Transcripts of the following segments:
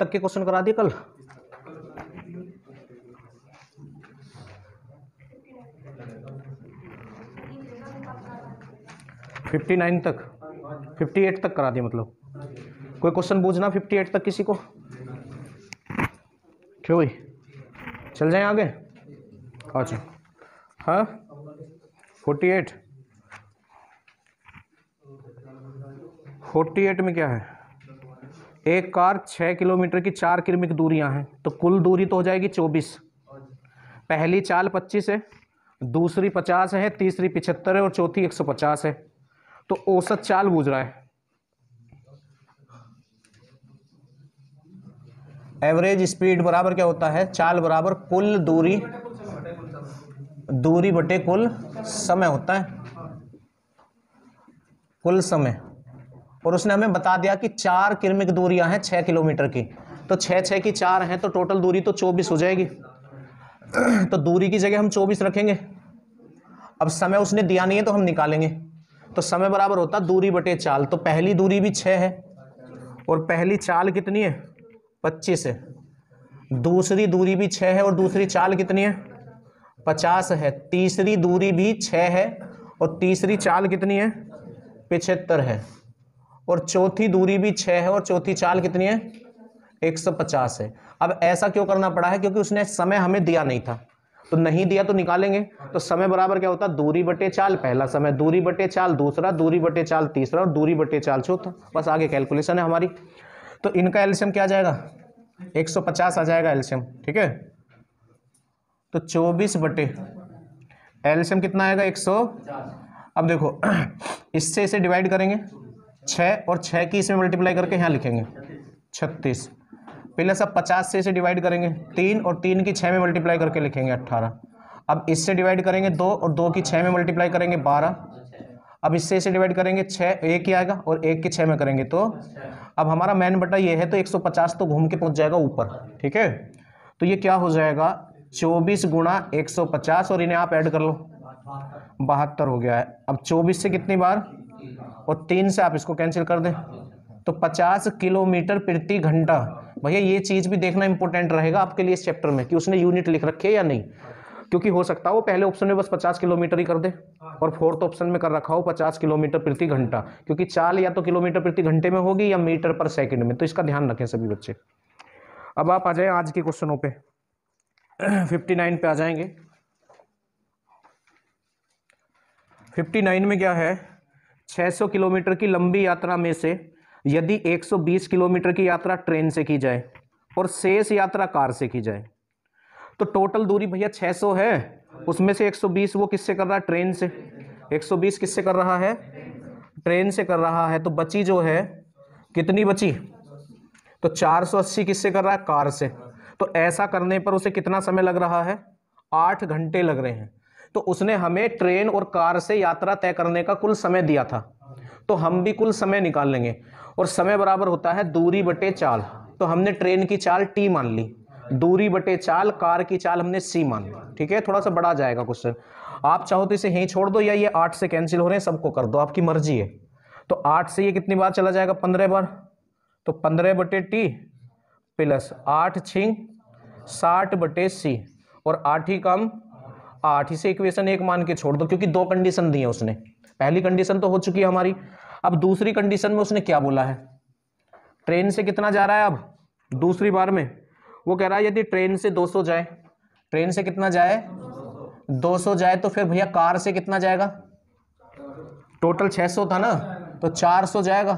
तक के क्वेश्चन करा दिए कल फिफ्टी नाइन तक फिफ्टी एट तक करा दिए मतलब कोई क्वेश्चन पूछना फिफ्टी एट तक किसी को क्यों भाई चल जाए आगे अच्छा हाँ फोर्टी एट फोर्टी एट में क्या है एक कार छः किलोमीटर की चार किलोमीटर दूरियां हैं तो कुल दूरी तो हो जाएगी चौबीस पहली चाल पच्चीस है दूसरी पचास है तीसरी पिछहत्तर है और चौथी एक सौ पचास है तो औसत चाल बूझ रहा है एवरेज स्पीड बराबर क्या होता है चाल बराबर कुल दूरी दूरी बटे कुल समय होता है कुल समय और उसने हमें बता दिया कि चार किरमिक दूरियां हैं छः किलोमीटर की तो छः छः की चार हैं तो टोटल दूरी तो चौबीस हो जाएगी तो दूरी की जगह हम चौबीस रखेंगे अब समय उसने दिया नहीं है तो हम निकालेंगे तो समय बराबर होता दूरी बटे चाल तो पहली दूरी भी छः है और पहली चाल कितनी है पच्चीस है दूसरी दूरी भी छः है और दूसरी चाल कितनी है पचास है तीसरी दूरी भी छः है और तीसरी चाल कितनी है पिछहत्तर है और चौथी दूरी भी छह है और चौथी चाल कितनी है 150 है अब ऐसा क्यों करना पड़ा है क्योंकि उसने समय हमें दिया नहीं था तो नहीं दिया तो निकालेंगे तो समय बराबर क्या होता दूरी बटे चाल पहला समय दूरी बटे चाल दूसरा दूरी बटे चाल तीसरा और दूरी बटे चाल चौथा बस आगे कैलकुलेशन है हमारी तो इनका एल्शियम क्या आ जाएगा 150 आ जाएगा एल्शियम ठीक है तो 24 बटे एल्शियम कितना आएगा 100 अब देखो इससे इसे डिवाइड करेंगे छः और छः की इसमें मल्टीप्लाई करके यहाँ लिखेंगे छत्तीस पहले सब पचास से इसे डिवाइड करेंगे तीन और तीन की छः में मल्टीप्लाई करके लिखेंगे अट्ठारह अब इससे डिवाइड करेंगे दो और दो की छः में मल्टीप्लाई करेंगे बारह अब इससे इसे डिवाइड करेंगे छः एक ही आएगा और एक की छः में करेंगे तो अब हमारा मैन बटा ये है तो पचास तो घूम के पहुँच जाएगा ऊपर ठीक है तो ये क्या हो जाएगा चौबीस गुणा पचास और इन्हें आप ऐड कर लो बहत्तर हो गया है अब 24 से कितनी बार और तीन से आप इसको कैंसिल कर दें तो 50 किलोमीटर प्रति घंटा भैया ये चीज़ भी देखना इंपॉर्टेंट रहेगा आपके लिए इस चैप्टर में कि उसने यूनिट लिख रखी है या नहीं क्योंकि हो सकता है वो पहले ऑप्शन में बस 50 किलोमीटर ही कर दे और फोर्थ ऑप्शन में कर रखा हो 50 किलोमीटर प्रति घंटा क्योंकि चाल या तो किलोमीटर प्रति घंटे में होगी या मीटर पर सेकंड में तो इसका ध्यान रखें सभी बच्चे अब आप आ जाए आज के क्वेश्चनों पे 59 पे आ जाएंगे 59 में क्या है 600 किलोमीटर की लंबी यात्रा में से यदि 120 किलोमीटर की यात्रा ट्रेन से की जाए और शेष यात्रा कार से की जाए तो टोटल दूरी भैया 600 है उसमें से 120 वो किससे कर रहा है ट्रेन से 120 किससे कर रहा है ट्रेन से कर रहा है तो बची जो है कितनी बची तो 480 किससे कर रहा है कार से तो ऐसा करने पर उसे कितना समय लग रहा है आठ घंटे लग रहे हैं तो उसने हमें ट्रेन और कार से यात्रा तय करने का कुल समय दिया था तो हम भी कुल समय निकाल लेंगे और समय बराबर होता है दूरी बटे चाल तो हमने ट्रेन की चाल टी मान ली दूरी बटे चाल कार की चाल हमने सी मान ली ठीक है थोड़ा सा बड़ा जाएगा क्वेश्चन आप चाहो तो इसे यहीं छोड़ दो या ये आठ से कैंसिल हो रहे हैं सबको कर दो आपकी मर्जी है तो आठ से ये कितनी बार चला जाएगा पंद्रह बार तो पंद्रह बटे टी प्लस आठ छिंग साठ बटे सी और आठ ही कम आठ इसे इक्वेशन एक मान के छोड़ दो क्योंकि दो कंडीशन दी है उसने पहली कंडीशन तो हो चुकी है हमारी अब दूसरी कंडीशन में उसने क्या बोला है ट्रेन से कितना जा रहा है अब दूसरी बार में वो कह रहा है यदि ट्रेन से 200 जाए ट्रेन से कितना जाए 200 जाए तो फिर भैया कार से कितना जाएगा टोटल 600 था ना तो 400 जाएगा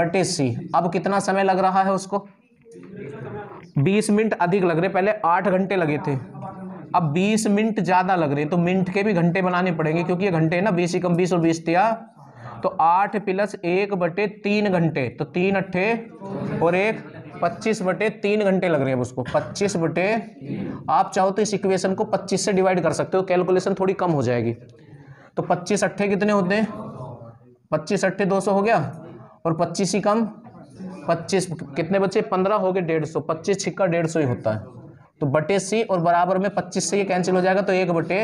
बटे सी अब कितना समय लग रहा है उसको 20 मिनट अधिक लग रहे पहले 8 घंटे लगे थे अब 20 मिनट ज़्यादा लग रहे हैं तो मिनट के भी घंटे बनाने पड़ेंगे क्योंकि ये घंटे हैं ना बीस एकम बीस और बीस तिया तो आठ प्लस एक बटे तीन घंटे तो तीन अट्ठे और एक पच्चीस बटे तीन घंटे लग रहे हैं उसको पच्चीस बटे आप चाहो तो इस इक्वेशन को पच्चीस से डिवाइड कर सकते हो कैलकुलेशन थोड़ी कम हो जाएगी तो पच्चीस अट्ठे कितने होते हैं पच्चीस अट्ठे दो सौ हो गया और पच्चीस ही कम पच्चीस कितने बच्चे पंद्रह हो गए डेढ़ सौ पच्चीस छिक्का डेढ़ सौ ही होता है तो बटे सी और बराबर में पच्चीस से ये कैंसिल हो जाएगा तो एक बटे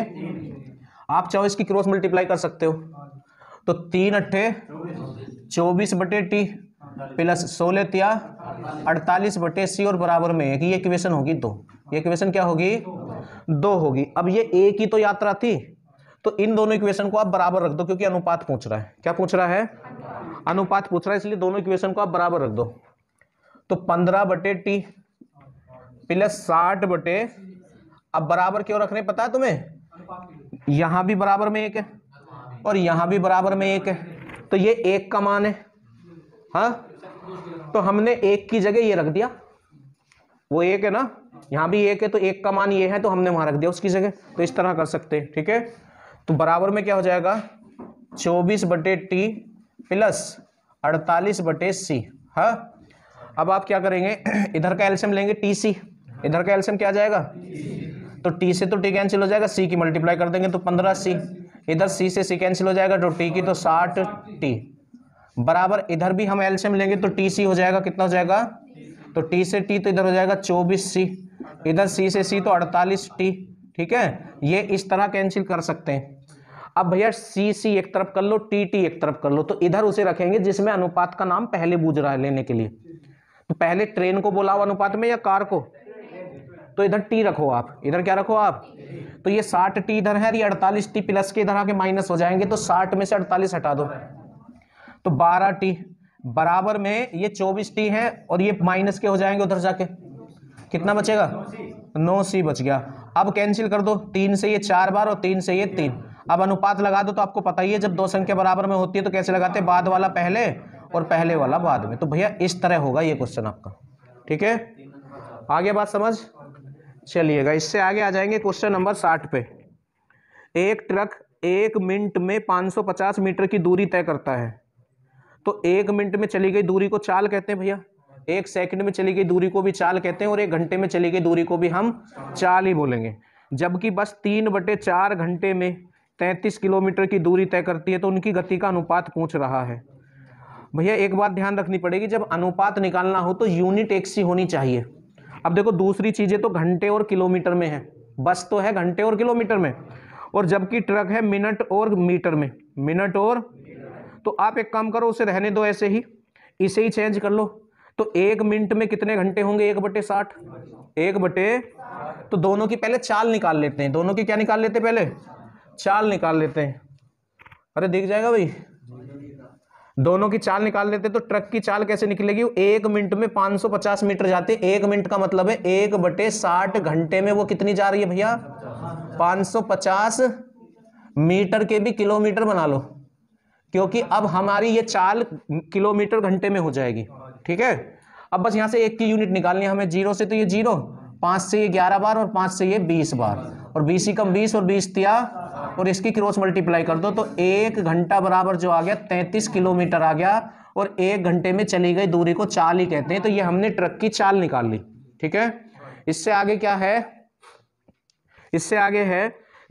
आप चाहो इसकी क्रॉस मल्टीप्लाई कर सकते हो तो तीन अट्ठे चौबीस बटे टी प्लस सोलह तिया अड़तालीस बटे सी और बराबर में एक ये इक्वेशन होगी दो ये इक्वेशन क्या होगी दो होगी अब ये एक ही तो यात्रा थी तो इन दोनों इक्वेशन को आप बराबर रख दो क्योंकि अनुपात पूछ रहा है क्या पूछ रहा है अनुपात पूछ रहा है इसलिए दोनों इक्वेशन को आप बराबर रख दो तो पंद्रह बटे टी प्लस साठ बटे अब बराबर क्यों रख रहे हैं पता है तुम्हें यहां भी बराबर में एक है और यहां भी बराबर में एक है तो ये एक का मान है हाँ तो हमने एक की जगह ये रख दिया वो एक है ना यहाँ भी एक है तो एक का मान ये है तो हमने वहां रख दिया उसकी जगह तो इस तरह कर सकते हैं ठीक है तो बराबर में क्या हो जाएगा चौबीस बटे टी प्लस अड़तालीस बटे सी हाँ अब आप क्या करेंगे इधर का एल्शियम लेंगे टी सी इधर का एल्शियम क्या जाएगा तो टी से तो टी कैंसिल हो जाएगा सी की मल्टीप्लाई कर देंगे तो पंद्रह सी इधर सी से सी कैंसिल हो जाएगा तो टी की तो साठ टी बराबर इधर भी हम एल्शियम लेंगे तो टी सी हो जाएगा कितना हो जाएगा तो टी से टी तो इधर हो जाएगा चौबीस सी इधर सी से सी तो अड़तालीस टी ठीक है ये इस तरह कैंसिल कर सकते हैं अब भैया सी सी एक तरफ कर लो टी टी एक तरफ कर लो तो इधर उसे रखेंगे जिसमें अनुपात का नाम पहले बूझ रहा है लेने के लिए तो पहले ट्रेन को बोला अनुपात में या कार को तो इधर टी रखो आप इधर क्या रखो आप तो ये साठ टी इधर है तो ये अड़तालीस टी प्लस के इधर आके माइनस हो जाएंगे तो साठ में से अड़तालीस हटा दो तो बारह टी बराबर में ये चौबीस टी है और ये माइनस के हो जाएंगे उधर जाके कितना बचेगा नौ सी बच गया अब कैंसिल कर दो तीन से ये चार बार और तीन से ये तीन अब अनुपात लगा दो तो आपको पता ही है जब दो संख्या बराबर में होती है तो कैसे लगाते हैं बाद वाला पहले और पहले वाला बाद में तो भैया इस तरह होगा ये क्वेश्चन आपका ठीक है आगे बात समझ चलिएगा इससे आगे आ जाएंगे क्वेश्चन नंबर साठ पे एक ट्रक एक मिनट में 550 मीटर की दूरी तय करता है तो एक मिनट में चली गई दूरी को चाल कहते हैं भैया एक सेकंड में चली गई दूरी को भी चाल कहते हैं और एक घंटे में चली गई दूरी को भी हम चाल ही बोलेंगे जबकि बस तीन बटे चार घंटे में तैंतीस किलोमीटर की दूरी तय करती है तो उनकी गति का अनुपात पूछ रहा है भैया एक बात ध्यान रखनी पड़ेगी जब अनुपात निकालना हो तो यूनिट एक सी होनी चाहिए अब देखो दूसरी चीज़ें तो घंटे और किलोमीटर में है बस तो है घंटे और किलोमीटर में और जबकि ट्रक है मिनट और मीटर में मिनट और तो आप एक काम करो उसे रहने दो ऐसे ही इसे ही चेंज कर लो तो एक मिनट में कितने घंटे होंगे एक बटे साठ एक बटे तो दोनों की पहले चाल निकाल लेते हैं दोनों की क्या निकाल लेते हैं पहले चाल निकाल लेते हैं अरे दिख जाएगा भाई दोनों की चाल निकाल लेते तो ट्रक की चाल कैसे निकलेगी एक मिनट में 550 मीटर जाते एक मिनट का मतलब है एक बटे साठ घंटे में वो कितनी जा रही है भैया 550 मीटर के भी किलोमीटर बना लो क्योंकि अब हमारी ये चाल किलोमीटर घंटे में हो जाएगी ठीक है अब बस यहाँ से एक की यूनिट निकालनी है हमें जीरो से तो ये जीरो पाँच से ये ग्यारह बार और पाँच से ये बीस बार और बीस ही कम बीस और बीस तिया और इसकी क्रॉस मल्टीप्लाई कर दो तो एक घंटा बराबर जो आ गया तैंतीस किलोमीटर आ गया और एक घंटे में चली गई दूरी को चाल ही कहते हैं तो ये हमने ट्रक की चाल निकाल ली ठीक है इससे आगे क्या है इससे आगे है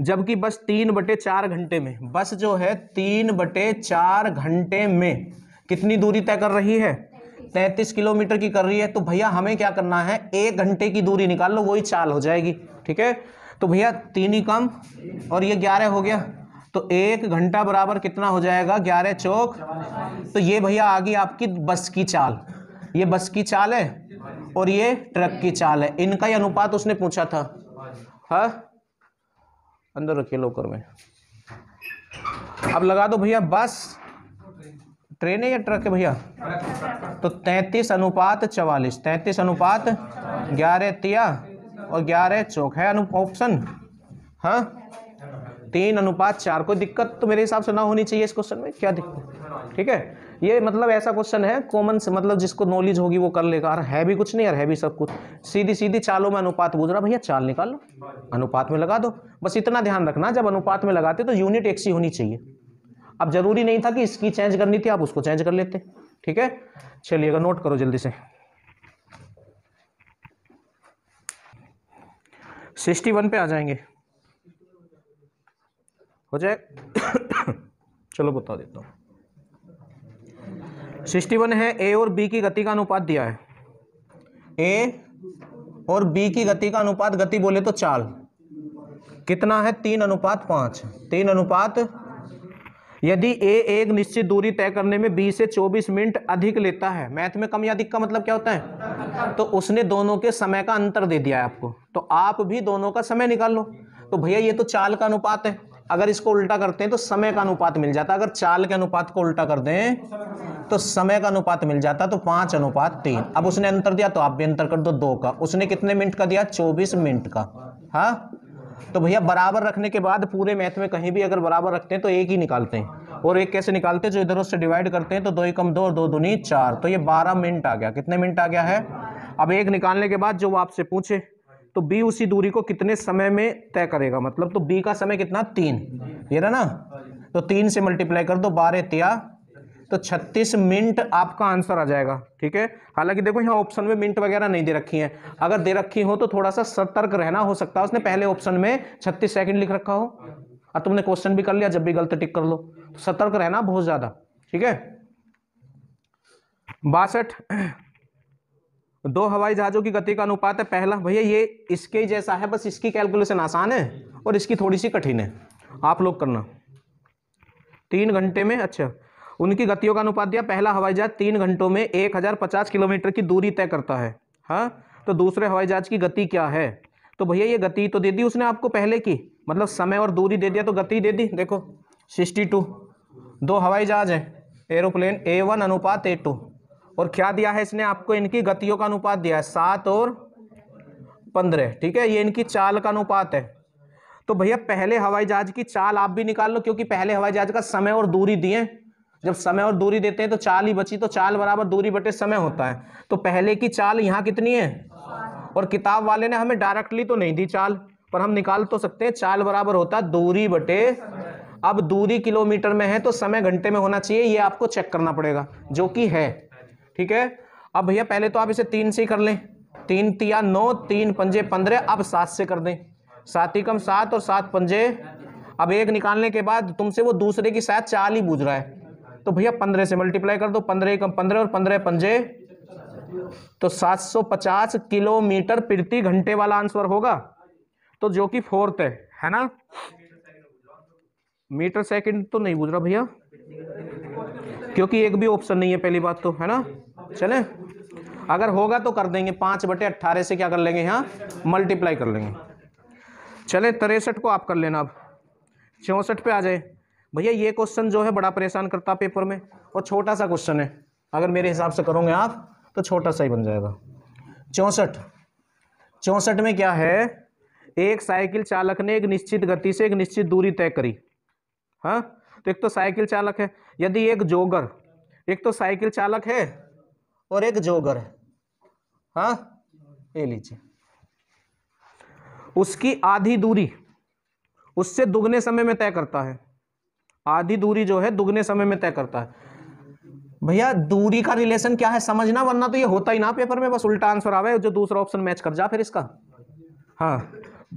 जबकि बस तीन बटे चार घंटे में बस जो है तीन बटे चार घंटे में कितनी दूरी तय कर रही है तैंतीस किलोमीटर की कर रही है तो भैया हमें क्या करना है एक घंटे की दूरी निकाल लो वही चाल हो जाएगी ठीक है तो भैया तीन ही कम और ये ग्यारह हो गया तो एक घंटा बराबर कितना हो जाएगा ग्यारह चौक तो ये भैया आ गई आपकी बस की चाल ये बस की चाल है और ये ट्रक की चाल है इनका ही अनुपात उसने पूछा था हा अंदर रखिए लोकर में अब लगा दो भैया बस ट्रेन है या ट्रक है भैया तो तैतीस अनुपात चवालीस तैतीस अनुपात ग्यारह तिया और ग्यारह चौक है ऑप्शन हाँ तीन अनुपात चार कोई दिक्कत तो मेरे हिसाब से ना होनी चाहिए इस क्वेश्चन में क्या दिक्कत ठीक है ये मतलब ऐसा क्वेश्चन है कॉमन से मतलब जिसको नॉलेज होगी वो कर लेगा और है भी कुछ नहीं यार है भी सब कुछ सीधी सीधी चालों में अनुपात पूछ रहा भैया चाल निकालो अनुपात में लगा दो बस इतना ध्यान रखना जब अनुपात में लगाते तो यूनिट एक सी होनी चाहिए अब जरूरी नहीं था कि इसकी चेंज करनी थी आप उसको चेंज कर लेते ठीक है चलिएगा नोट करो जल्दी से सिक्सटी वन पे आ जाएंगे हो जाए चलो बता देता हूँ सिक्सटी वन है ए और बी की गति का अनुपात दिया है ए और बी की गति का अनुपात गति बोले तो चाल कितना है तीन अनुपात पाँच तीन अनुपात यदि ए एक निश्चित दूरी तय करने में बी से 24 मिनट अधिक लेता है मैथ में कम या अधिक का मतलब क्या होता है तो उसने दोनों के समय का अंतर दे दिया है आपको तो आप भी दोनों का समय निकाल लो तो भैया ये तो चाल का अनुपात है अगर इसको उल्टा करते हैं तो समय का अनुपात मिल जाता अगर चाल के अनुपात को उल्टा कर दें तो समय का अनुपात मिल जाता तो पांच अनुपात तीन अब उसने अंतर दिया तो आप भी अंतर कर दो दो का उसने कितने मिनट का दिया चौबीस मिनट का हाँ तो भैया बराबर रखने के बाद पूरे मैथ में कहीं भी अगर बराबर रखते हैं तो एक ही निकालते हैं और एक कैसे निकालते हैं जो इधर उससे डिवाइड करते हैं तो दो एकम दो और दो दुनी चार तो ये बारह मिनट आ गया कितने मिनट आ गया है अब एक निकालने के बाद जो वो आपसे पूछे तो बी उसी दूरी को कितने समय में तय करेगा मतलब तो बी का समय कितना तीन ये ना तो तीन से मल्टीप्लाई कर दो बारह तिया तो 36 मिनट आपका आंसर आ जाएगा ठीक है हालांकि देखो यहाँ ऑप्शन में मिनट वगैरह नहीं दे रखी है अगर दे रखी हो तो थोड़ा सा सतर्क रहना हो सकता है उसने पहले ऑप्शन में 36 सेकंड लिख रखा हो और तुमने क्वेश्चन भी कर लिया जब भी गलत टिक कर लो तो सतर्क रहना बहुत ज़्यादा ठीक है बासठ दो हवाई जहाज़ों की गति का अनुपात है पहला भैया ये इसके जैसा है बस इसकी कैलकुलेशन आसान है और इसकी थोड़ी सी कठिन है आप लोग करना तीन घंटे में अच्छा उनकी गतियों का अनुपात दिया पहला हवाई जहाज तीन घंटों में एक हज़ार पचास किलोमीटर की दूरी तय करता है हाँ तो दूसरे हवाई जहाज की गति क्या है तो भैया ये गति तो दे दी उसने आपको पहले की मतलब समय और दूरी दे दिया तो गति दे दी देखो सिक्सटी टू दो हवाई जहाज हैं एरोप्लेन ए वन अनुपात ए टू और क्या दिया है इसने आपको इनकी गतियों का अनुपात दिया है सात और पंद्रह ठीक है ये इनकी चाल का अनुपात है तो भैया पहले हवाई जहाज की चाल आप भी निकाल लो क्योंकि पहले हवाई जहाज का समय और दूरी दिए जब समय और दूरी देते हैं तो चाल ही बची तो चाल बराबर दूरी बटे समय होता है तो पहले की चाल यहाँ कितनी है और किताब वाले ने हमें डायरेक्टली तो नहीं दी चाल पर हम निकाल तो सकते हैं चाल बराबर होता है दूरी बटे अब दूरी किलोमीटर में है तो समय घंटे में होना चाहिए ये आपको चेक करना पड़ेगा जो कि है ठीक है अब भैया पहले तो आप इसे तीन से ही कर लें तीन तिया नौ तीन पंजे पंद्रह अब सात से कर दें सात ही कम सात और सात पंजे अब एक निकालने के बाद तुमसे वो दूसरे की शायद चाल ही बूझ रहा है तो भैया पंद्रह से मल्टीप्लाई कर दो पंद्रह कम पंद्रह और पंद्रह पंजे तो 750 किलोमीटर प्रति घंटे वाला आंसर होगा तो जो कि फोर्थ है है ना मीटर सेकंड तो नहीं बुझ रहा भैया क्योंकि एक भी ऑप्शन नहीं है पहली बात तो है ना चले अगर होगा तो कर देंगे पाँच बटे अट्ठारह से क्या कर लेंगे यहाँ मल्टीप्लाई कर लेंगे चले तिरसठ को आप कर लेना अब चौंसठ पे आ जाए भैया ये क्वेश्चन जो है बड़ा परेशान करता पेपर में और छोटा सा क्वेश्चन है अगर मेरे हिसाब से करोगे आप तो छोटा सा ही बन जाएगा चौंसठ चौंसठ में क्या है एक साइकिल चालक ने एक निश्चित गति से एक निश्चित दूरी तय करी हाँ तो एक तो साइकिल चालक है यदि एक जोगर एक तो साइकिल चालक है और एक जोगर है हाँ ये लीजिए उसकी आधी दूरी उससे दुगने समय में तय करता है आधी दूरी जो है दुगने समय में तय करता है भैया दूरी का रिलेशन क्या है समझना वरना तो ये होता ही ना पेपर में बस उल्टा आंसर आवे जो दूसरा ऑप्शन मैच कर जा फिर इसका हाँ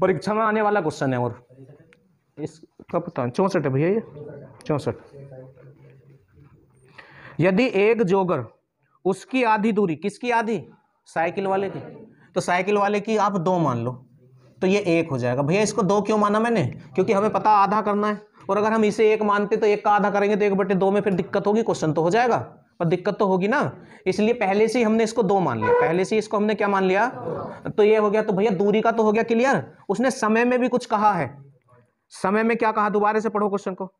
परीक्षा में आने वाला क्वेश्चन है और इसका पता चौंसठ है भैया ये चौंसठ यदि एक जोगर उसकी आधी दूरी किसकी आधी साइकिल वाले की तो साइकिल वाले की आप दो मान लो तो ये एक हो जाएगा भैया इसको दो क्यों माना मैंने क्योंकि हमें पता आधा करना है और अगर हम इसे एक मानते तो एक का आधा करेंगे तो एक बटे दो में फिर दिक्कत होगी क्वेश्चन तो हो जाएगा पर दिक्कत तो होगी ना इसलिए पहले से ही हमने इसको दो मान लिया पहले से इसको हमने क्या मान लिया तो ये हो गया तो भैया दूरी का तो हो गया क्लियर उसने समय में भी कुछ कहा है समय में क्या कहा दोबारे से पढ़ो क्वेश्चन को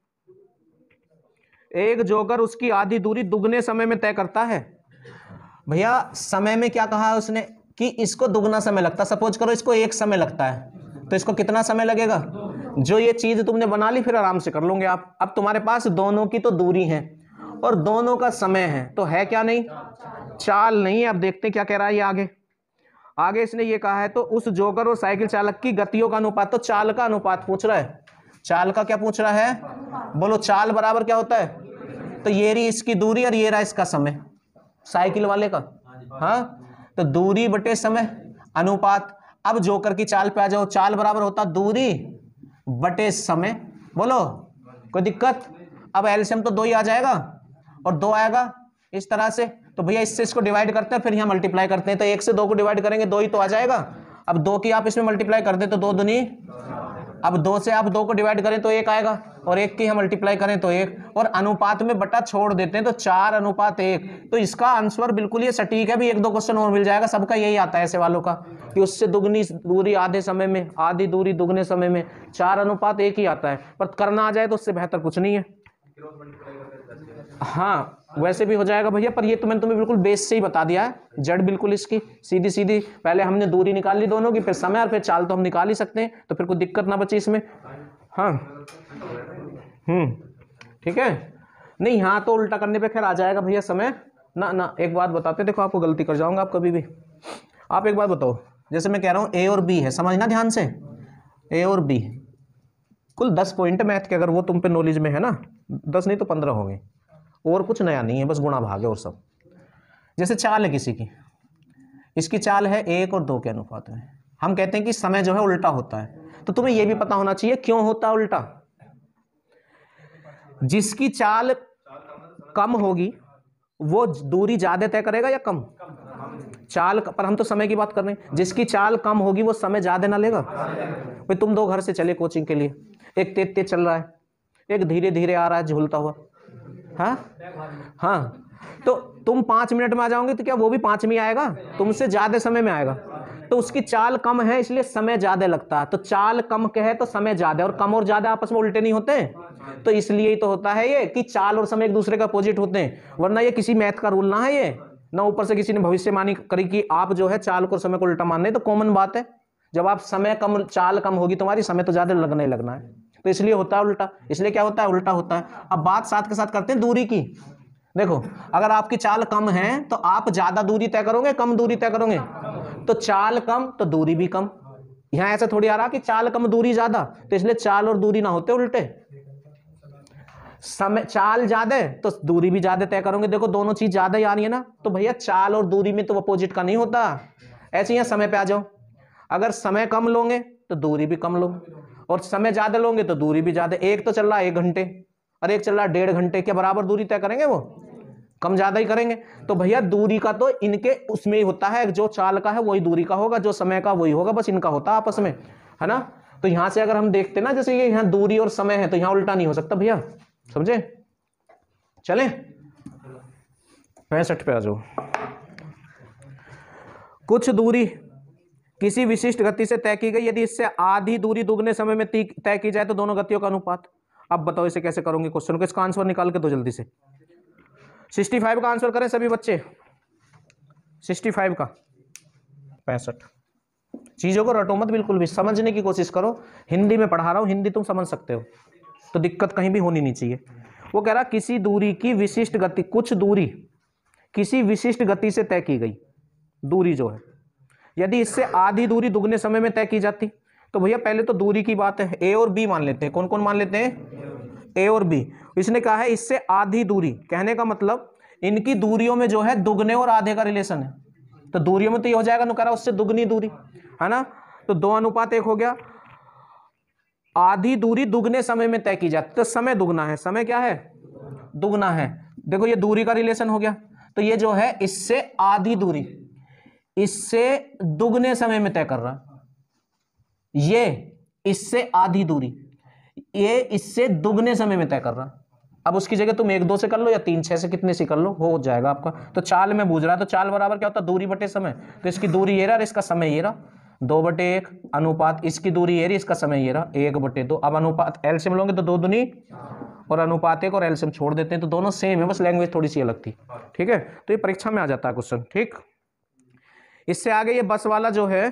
एक जोकर उसकी आधी दूरी दुगने समय में तय करता है भैया समय में क्या कहा उसने कि इसको दुगना समय लगता सपोज करो इसको एक समय लगता है तो इसको कितना समय लगेगा जो ये चीज़ तुमने बना ली फिर आराम से कर लोगे आप अब तुम्हारे पास दोनों की तो दूरी है और दोनों का समय है तो है क्या नहीं चाल नहीं है अब देखते क्या कह रहा है ये आगे आगे इसने ये कहा है तो उस जोकर और साइकिल चालक की गतियों का अनुपात तो चाल का अनुपात पूछ रहा है चाल का क्या पूछ रहा है बोलो चाल बराबर क्या होता है तो ये रही इसकी दूरी और ये रहा इसका समय साइकिल वाले का हाँ तो दूरी बटे समय अनुपात अब जोकर की चाल पे आ जाओ चाल बराबर होता दूरी बटे समय बोलो कोई दिक्कत अब एल्शियम तो दो ही आ जाएगा और दो आएगा इस तरह से तो भैया इससे इसको डिवाइड करते हैं फिर यहाँ मल्टीप्लाई करते हैं तो एक से दो को डिवाइड करेंगे दो ही तो आ जाएगा अब दो की आप इसमें मल्टीप्लाई कर दे तो दो दुनी अब दो से आप दो को डिवाइड करें तो एक आएगा और एक की हम मल्टीप्लाई करें तो एक और अनुपात में बटा छोड़ देते हैं तो चार अनुपात एक तो इसका आंसर बिल्कुल ये सटीक है भी एक दो क्वेश्चन और मिल जाएगा सबका यही आता है ऐसे वालों का कि उससे दुगनी दूरी आधे समय में आधी दूरी दुगने समय में चार अनुपात एक ही आता है पर करना आ जाए तो उससे बेहतर कुछ नहीं है हाँ वैसे भी हो जाएगा भैया पर ये तो मैंने तुम्हें बिल्कुल बेस से ही बता दिया है जड़ बिल्कुल इसकी सीधी सीधी पहले हमने दूरी निकाल ली दोनों की फिर समय और फिर चाल तो हम निकाल ही सकते हैं तो फिर कोई दिक्कत ना बची इसमें हाँ हम्म ठीक है नहीं हाँ तो उल्टा करने पे खैर आ जाएगा भैया समय ना ना एक बात बताते देखो आपको गलती कर जाऊंगा आप कभी भी आप एक बात बताओ जैसे मैं कह रहा हूँ ए और बी है समझना ध्यान से ए और बी कुल दस पॉइंट मैथ के अगर वो तुम पे नॉलेज में है ना दस नहीं तो पंद्रह होंगे और कुछ नया नहीं है बस गुणा भाग है और सब जैसे चाल है किसी की इसकी चाल है एक और दो के अनुपात में हम कहते हैं कि समय जो है उल्टा होता है तो तुम्हें यह भी पता होना चाहिए क्यों होता है उल्टा जिसकी चाल कम होगी वो दूरी ज़्यादा तय करेगा या कम चाल पर हम तो समय की बात कर रहे हैं जिसकी चाल कम होगी वो समय ज़्यादा ना लेगा भाई तुम दो घर से चले कोचिंग के लिए एक तेज तेज चल रहा है एक धीरे धीरे आ रहा है झूलता हुआ हाँ हाँ तो तुम पाँच मिनट में आ जाओगे तो क्या वो भी पाँच में आएगा तुमसे ज़्यादा समय में आएगा तो उसकी चाल कम है इसलिए समय ज़्यादा लगता है तो चाल कम के है तो समय ज़्यादा और कम और ज़्यादा आपस में उल्टे नहीं होते तो इसलिए ही तो होता है ये कि चाल और समय एक दूसरे का अपोजिट होते हैं वरना ये किसी मैथ का रूल ना है ये ना ऊपर से किसी ने भविष्यवाणी करी कि आप जो है चाल को समय को उल्टा मानने तो कॉमन बात है जब आप समय कम चाल कम होगी तुम्हारी समय तो ज़्यादा लगने लगना है तो इसलिए होता है उल्टा इसलिए क्या होता है उल्टा होता है अब बात साथ के साथ करते हैं दूरी की देखो अगर आपकी चाल कम है तो आप ज्यादा दूरी तय करोगे कम दूरी तय करोगे तो चाल कम तो दूरी भी कम यहां ऐसा थोड़ी आ रहा कि चाल कम दूरी ज्यादा तो इसलिए चाल और दूरी ना होते उल्टे समय चाल ज्यादा तो दूरी भी ज्यादा तय करोगे देखो दोनों चीज ज्यादा ही आ रही है ना तो भैया चाल और दूरी में तो अपोजिट का नहीं होता ऐसे ही समय पे आ जाओ अगर समय कम लोगे तो दूरी भी कम लोगे और समय ज्यादा लोगे तो दूरी भी ज्यादा एक तो चल रहा है एक घंटे और एक चल रहा है डेढ़ घंटे के बराबर दूरी तय करेंगे वो कम ज्यादा ही करेंगे तो भैया दूरी का तो इनके उसमें ही होता है जो चाल का है वही दूरी का होगा जो समय का वही होगा बस इनका होता आपस में है ना तो यहां से अगर हम देखते ना जैसे ये यहाँ दूरी और समय है तो यहां उल्टा नहीं हो सकता भैया समझे चले पैंसठ पे आ जाओ कुछ दूरी किसी विशिष्ट गति से तय की गई यदि इससे आधी दूरी दुगने समय में तय की जाए तो दोनों गतियों का अनुपात अब बताओ इसे कैसे करोगे क्वेश्चन को इसका आंसर निकाल के दो जल्दी से सिक्सटी फाइव का आंसर करें सभी बच्चे सिक्सटी फाइव का पैंसठ चीज़ों को रटो मत बिल्कुल भी समझने की कोशिश करो हिंदी में पढ़ा रहा हूं हिंदी तुम समझ सकते हो तो दिक्कत कहीं भी होनी नहीं चाहिए वो कह रहा किसी दूरी की विशिष्ट गति कुछ दूरी किसी विशिष्ट गति से तय की गई दूरी जो है यदि इससे आधी दूरी दुगने समय में तय की जाती तो भैया पहले तो दूरी की बात है ए और बी मान लेते हैं कौन कौन मान लेते हैं ए और बी इसने कहा है इससे आधी दूरी कहने का मतलब इनकी दूरियों में जो है दुगने और आधे का रिलेशन है तो दूरियों में तो ये हो जाएगा नुकारा उससे दुगनी दूरी है ना तो दो अनुपात एक हो गया आधी दूरी दुगने समय में तय की जाती तो समय दुगना है समय क्या है दुगना है देखो ये दूरी का रिलेशन हो गया तो ये जो है इससे आधी दूरी इससे दुगने समय में तय कर रहा ये इससे आधी दूरी ये इससे दुगने समय में तय कर रहा अब उसकी जगह तुम एक दो से कर लो या तीन छह से कितने से कर लो हो जाएगा आपका तो चाल में बूझ रहा है तो चाल बराबर क्या होता है दूरी बटे समय तो इसकी दूरी ये रहा इसका समय ये रहा दो बटे एक अनुपात इसकी दूरी ये रही इसका समय ये रहा एक बटे दो अब अनुपात एल से मिलोगे तो दो दुनी और अनुपात एक और एल से छोड़ देते हैं तो दोनों सेम है बस लैंग्वेज थोड़ी सी अलग थी ठीक है तो ये परीक्षा में आ जाता है क्वेश्चन ठीक इससे आगे ये बस वाला जो है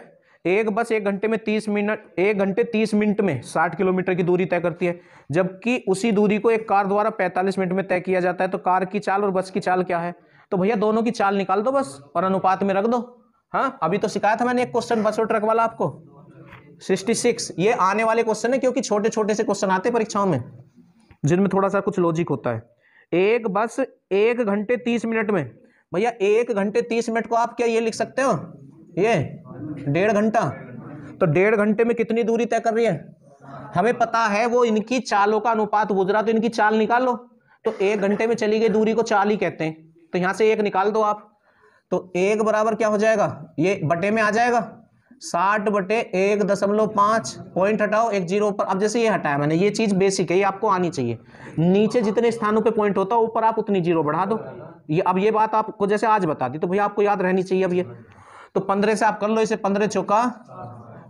एक बस एक घंटे में तीस मिनट एक घंटे तीस मिनट में साठ किलोमीटर की दूरी तय करती है जबकि उसी दूरी को एक कार द्वारा पैंतालीस मिनट में तय किया जाता है तो कार की चाल और बस की चाल क्या है तो भैया दोनों की चाल निकाल दो बस और अनुपात में रख दो हाँ अभी तो सिखाया था मैंने एक क्वेश्चन बस और ट्रक वाला आपको सिक्सटी सिक्स ये आने वाले क्वेश्चन है क्योंकि छोटे छोटे से क्वेश्चन आते हैं परीक्षाओं में जिनमें थोड़ा सा कुछ लॉजिक होता है एक बस एक घंटे तीस मिनट में भैया एक घंटे तीस मिनट को आप क्या ये लिख सकते हो ये डेढ़ घंटा तो डेढ़ घंटे में कितनी दूरी तय कर रही है हमें पता है वो इनकी चालों का अनुपात गुजरा तो इनकी चाल निकाल लो तो एक घंटे में चली गई दूरी को चाल ही कहते हैं तो यहां से एक निकाल दो आप तो एक बराबर क्या हो जाएगा ये बटे में आ जाएगा साठ बटे एक दशमलव पाँच पॉइंट हटाओ एक जीरो पर अब जैसे ये हटाया मैंने ये चीज़ बेसिक है ये आपको आनी चाहिए नीचे जितने स्थानों पे पॉइंट होता है ऊपर आप उतनी जीरो बढ़ा दो ये अब ये बात आपको जैसे आज बता दी तो भैया आपको याद रहनी चाहिए अब ये तो पंद्रह से आप कर लो इसे पंद्रह चौका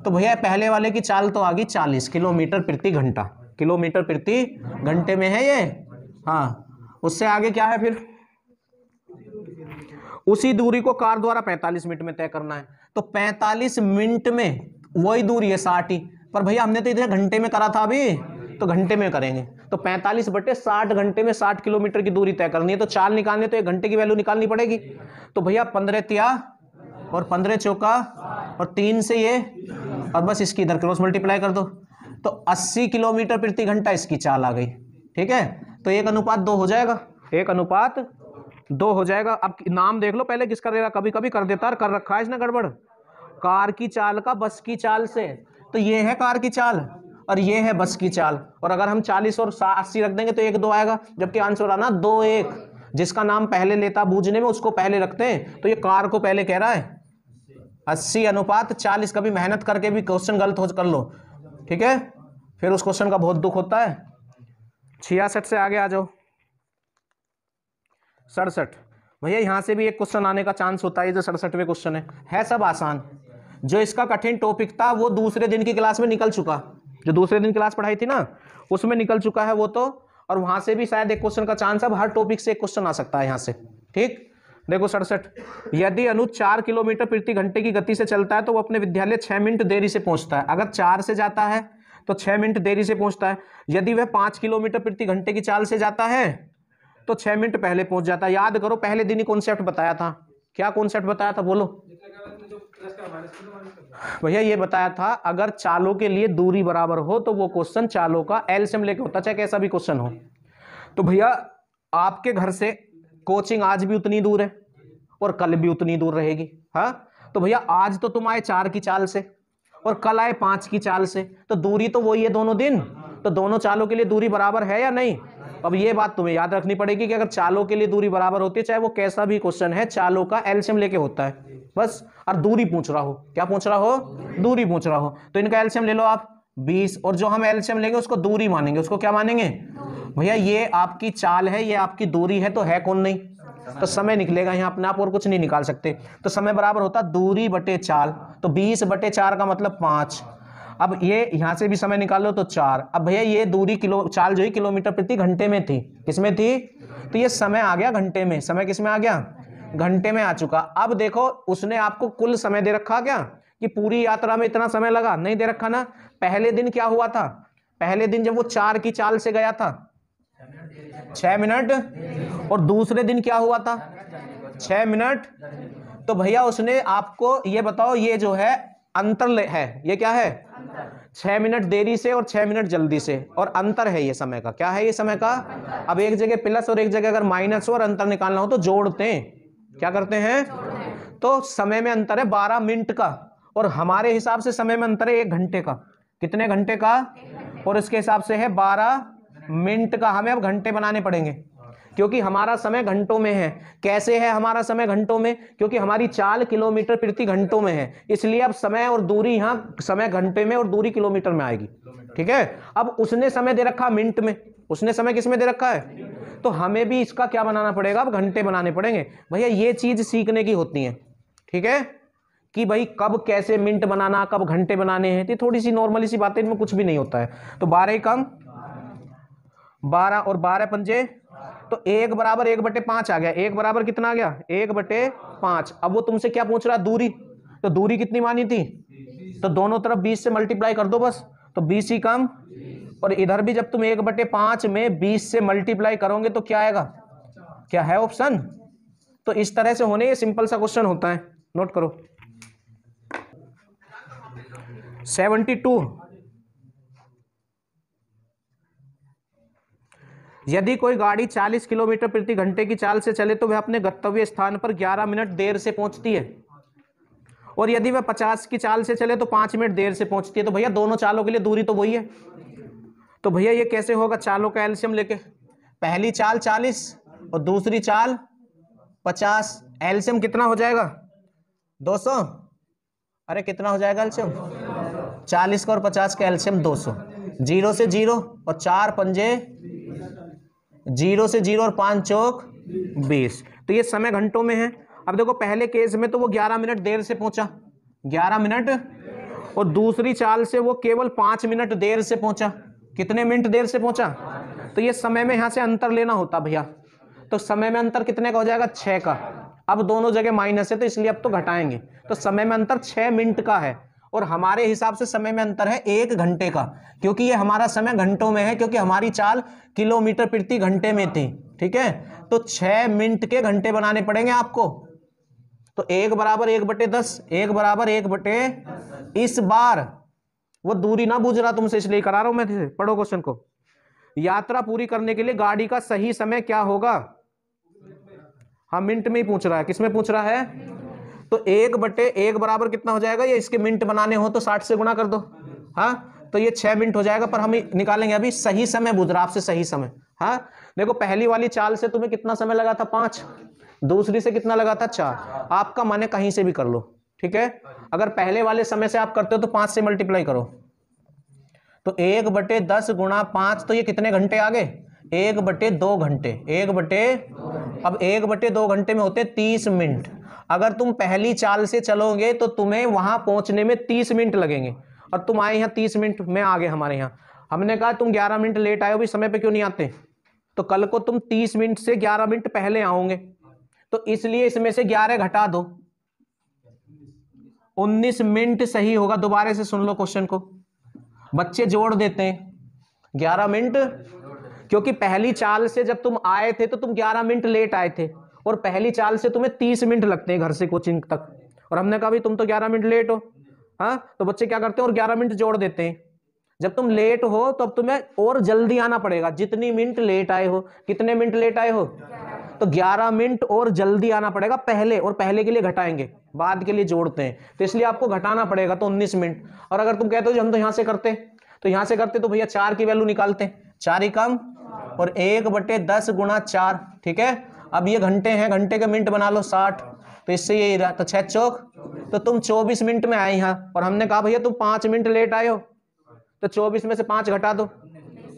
तो भैया पहले वाले की चाल तो आ गई चालीस किलोमीटर प्रति घंटा किलोमीटर प्रति घंटे में है ये हाँ उससे आगे क्या है फिर उसी दूरी को कार द्वारा 45 मिनट में तय करना है तो 45 मिनट में वही दूरी है साठ ही पर भैया हमने तो इधर घंटे में करा था अभी तो घंटे में करेंगे तो 45 बटे 60 घंटे में 60 किलोमीटर की दूरी तय करनी है तो चाल निकालने तो एक घंटे की वैल्यू निकालनी पड़ेगी तो भैया पंद्रह तिया और पंद्रह चौका और तीन से ये और बस इसकी इधर क्रॉस मल्टीप्लाई कर दो तो अस्सी किलोमीटर प्रति घंटा इसकी चाल आ गई ठीक है तो एक अनुपात दो हो जाएगा एक अनुपात दो हो जाएगा अब नाम देख लो पहले किसका देगा कभी कभी कर देता कर रखा है इसने गड़बड़ कार की चाल का बस की चाल से तो ये है कार की चाल और ये है बस की चाल और अगर हम चालीस और अस्सी रख देंगे तो एक दो आएगा जबकि आंसर आना दो एक जिसका नाम पहले लेता बूझने में उसको पहले रखते हैं तो ये कार को पहले कह रहा है अस्सी अनुपात चालीस कभी मेहनत करके भी क्वेश्चन गलत हो कर लो ठीक है फिर उस क्वेश्चन का बहुत दुख होता है छियासठ से आगे आ जाओ सड़सठ भैया यहाँ से भी एक क्वेश्चन आने का चांस होता है जो सड़सठवें क्वेश्चन है है सब आसान जो इसका कठिन टॉपिक था वो दूसरे दिन की क्लास में निकल चुका जो दूसरे दिन क्लास पढ़ाई थी ना उसमें निकल चुका है वो तो और वहां से भी शायद एक क्वेश्चन का चांस है हर टॉपिक से एक क्वेश्चन आ सकता है यहाँ से ठीक देखो सड़सठ यदि अनु चार किलोमीटर प्रति घंटे की गति से चलता है तो वो अपने विद्यालय छह मिनट देरी से पहुंचता है अगर चार से जाता है तो छह मिनट देरी से पहुंचता है यदि वह पांच किलोमीटर प्रति घंटे की चाल से जाता है तो छह मिनट पहले पहुंच जाता है याद करो पहले दिन ही कॉन्सेप्ट बताया था क्या कॉन्सेप्ट बताया था बोलो भैया ये बताया था अगर चालों के लिए दूरी बराबर हो तो वो क्वेश्चन चालों का एल से लेके होता चाहे कैसा भी क्वेश्चन हो तो भैया आपके घर से कोचिंग आज भी उतनी दूर है और कल भी उतनी दूर रहेगी हाँ तो भैया आज तो तुम आए चार की चाल से और कल आए पांच की चाल से तो दूरी तो वही है दोनों दिन तो दोनों चालों के लिए दूरी बराबर है या नहीं अब ये बात तुम्हें याद रखनी पड़ेगी कि अगर चालों के लिए दूरी बराबर होती है चाहे वो कैसा भी क्वेश्चन है चालों का एल्शियम लेके होता है बस और दूरी पूछ रहा हो क्या पूछ रहा हो दूरी पूछ रहा हो तो इनका एल्शियम ले लो आप बीस और जो हम एल्शियम लेंगे उसको दूरी मानेंगे उसको क्या मानेंगे भैया ये आपकी चाल है ये आपकी दूरी है तो है कौन नहीं तो समय निकलेगा यहाँ अपने आप और कुछ नहीं निकाल सकते तो समय बराबर होता दूरी बटे चाल तो बीस बटे चार का मतलब पाँच अब ये यहाँ से भी समय निकालो तो चार अब भैया ये दूरी किलो चाल जो है किलोमीटर प्रति घंटे में थी किसमें थी तो ये समय आ गया घंटे में समय किसमें आ गया घंटे में आ चुका अब देखो उसने आपको कुल समय दे रखा क्या कि पूरी यात्रा में इतना समय लगा नहीं दे रखा ना पहले दिन क्या हुआ था पहले दिन जब वो चार की चाल से गया था छह मिनट और दूसरे दिन क्या हुआ था छह मिनट तो भैया उसने आपको ये बताओ ये जो है अंतर है ये क्या है छह मिनट देरी से और छह मिनट जल्दी से और अंतर है ये समय का क्या है ये समय का अब एक जगह प्लस और एक जगह अगर माइनस हो और अंतर निकालना हो तो जोड़ते हैं क्या करते हैं तो समय में अंतर है बारह मिनट का और हमारे हिसाब से समय में अंतर है एक घंटे का कितने घंटे का और इसके हिसाब से है बारह मिनट का हमें अब घंटे बनाने पड़ेंगे क्योंकि हमारा समय घंटों में है कैसे है हमारा समय घंटों में क्योंकि हमारी चाल किलोमीटर प्रति घंटों में है इसलिए अब समय और दूरी यहाँ समय घंटे में और दूरी किलोमीटर में आएगी ठीक है अब उसने समय दे रखा मिनट में उसने समय किस में दे रखा है तो हमें भी इसका क्या बनाना पड़ेगा अब घंटे बनाने पड़ेंगे भैया ये चीज़ सीखने की होती है ठीक है कि भाई कब कैसे मिनट बनाना कब घंटे बनाने हैं तो थोड़ी सी नॉर्मली सी बातें इनमें कुछ भी नहीं होता है तो बारह कम बारह और बारह पंजे तो एक बराबर एक बटे पांच आ गया एक बराबर कितना आ गया एक बटे पांच अब वो तुमसे क्या पूछ रहा दूरी तो दूरी कितनी मानी थी तो दोनों तरफ बीस से मल्टीप्लाई कर दो बस तो बीस ही कम और इधर भी जब तुम एक बटे पांच में बीस से मल्टीप्लाई करोगे तो क्या आएगा क्या है ऑप्शन तो इस तरह से होने ये सिंपल सा क्वेश्चन होता है नोट करो सेवेंटी टू यदि कोई गाड़ी 40 किलोमीटर प्रति घंटे की चाल से चले तो वह अपने गंतव्य स्थान पर 11 मिनट देर से पहुंचती है और यदि वह 50 की चाल से चले तो 5 मिनट देर से पहुंचती है तो भैया दोनों चालों के लिए दूरी तो वही है तो भैया ये कैसे होगा चालों का एल्शियम लेके पहली चाल चालीस और दूसरी चाल पचास एल्शियम कितना हो जाएगा दो सौ अरे कितना हो जाएगा एल्शियम चालीस का और पचास का एल्शियम दो सौ जीरो से जीरो और चार पंजे जीरो से जीरो और पाँच चौक बीस तो ये समय घंटों में है अब देखो पहले केस में तो वो ग्यारह मिनट देर से पहुंचा ग्यारह मिनट और दूसरी चाल से वो केवल पाँच मिनट देर से पहुंचा कितने मिनट देर से पहुंचा तो ये समय में यहां से अंतर लेना होता भैया तो समय में अंतर कितने का हो जाएगा छह का अब दोनों जगह माइनस है तो इसलिए अब तो घटाएंगे तो समय में अंतर छह मिनट का है और हमारे हिसाब से समय में अंतर है एक घंटे का क्योंकि ये हमारा समय घंटों में है क्योंकि हमारी चाल किलोमीटर प्रति घंटे में थी ठीक है तो छह मिनट के घंटे बनाने पड़ेंगे आपको तो एक बराबर एक बटे दस एक बराबर एक बटे इस बार वो दूरी ना बूझ रहा तुमसे इसलिए करा रहा हूं मैं पढ़ो क्वेश्चन को यात्रा पूरी करने के लिए गाड़ी का सही समय क्या होगा हाँ मिनट में ही पूछ रहा है किसमें पूछ रहा है तो एक बटे एक बराबर कितना हो जाएगा ये इसके मिनट बनाने हो तो साठ से गुना कर दो हाँ तो ये छह मिनट हो जाएगा पर हम निकालेंगे अभी सही समय बुझ रहा आपसे सही समय हाँ देखो पहली वाली चाल से तुम्हें कितना समय लगा था पांच दूसरी से कितना लगा था चार आपका मन कहीं से भी कर लो ठीक है अगर पहले वाले समय से आप करते हो तो पांच से मल्टीप्लाई करो तो एक बटे दस गुणा पांच तो ये कितने घंटे आगे एक बटे दो घंटे एक बटे अब एक बटे दो घंटे में होते तीस मिनट अगर तुम पहली चाल से चलोगे तो तुम्हें वहां पहुंचने में तीस मिनट लगेंगे और तुम आए यहाँ तीस मिनट में आगे हमारे यहाँ हमने कहा तुम ग्यारह मिनट लेट आए हो भी समय पे क्यों नहीं आते तो कल को तुम तीस मिनट से ग्यारह मिनट पहले आओगे तो इसलिए इसमें से ग्यारह घटा दो उन्नीस मिनट सही होगा दोबारा से सुन लो क्वेश्चन को बच्चे जोड़ देते हैं ग्यारह मिनट क्योंकि पहली चाल से जब तुम आए थे तो तुम ग्यारह मिनट लेट आए थे और पहली चाल से तुम्हें तीस मिनट लगते हैं घर से कोचिंग तक और हमने कहा भाई तुम तो ग्यारह मिनट लेट हो हाँ तो बच्चे क्या करते हैं और ग्यारह मिनट जोड़ देते हैं जब तुम लेट हो तो अब तुम्हें और जल्दी आना पड़ेगा जितनी मिनट लेट आए हो कितने मिनट लेट आए हो तो 11 मिनट और जल्दी आना पड़ेगा पहले और पहले के लिए घटाएंगे बाद के लिए जोड़ते हैं तो इसलिए आपको घटाना पड़ेगा तो 19 मिनट और अगर तुम कहते हो हम तो यहां से करते तो यहां से करते तो भैया चार की वैल्यू निकालते चार ही कम और एक बटे दस गुणा चार ठीक है अब ये घंटे हैं घंटे के मिनट बना लो साठ तो इससे यही रहा तो छह चौक तो तुम चौबीस मिनट में आए यहाँ और हमने कहा भैया तुम पांच मिनट लेट आए हो तो चौबीस में से पांच घटा दो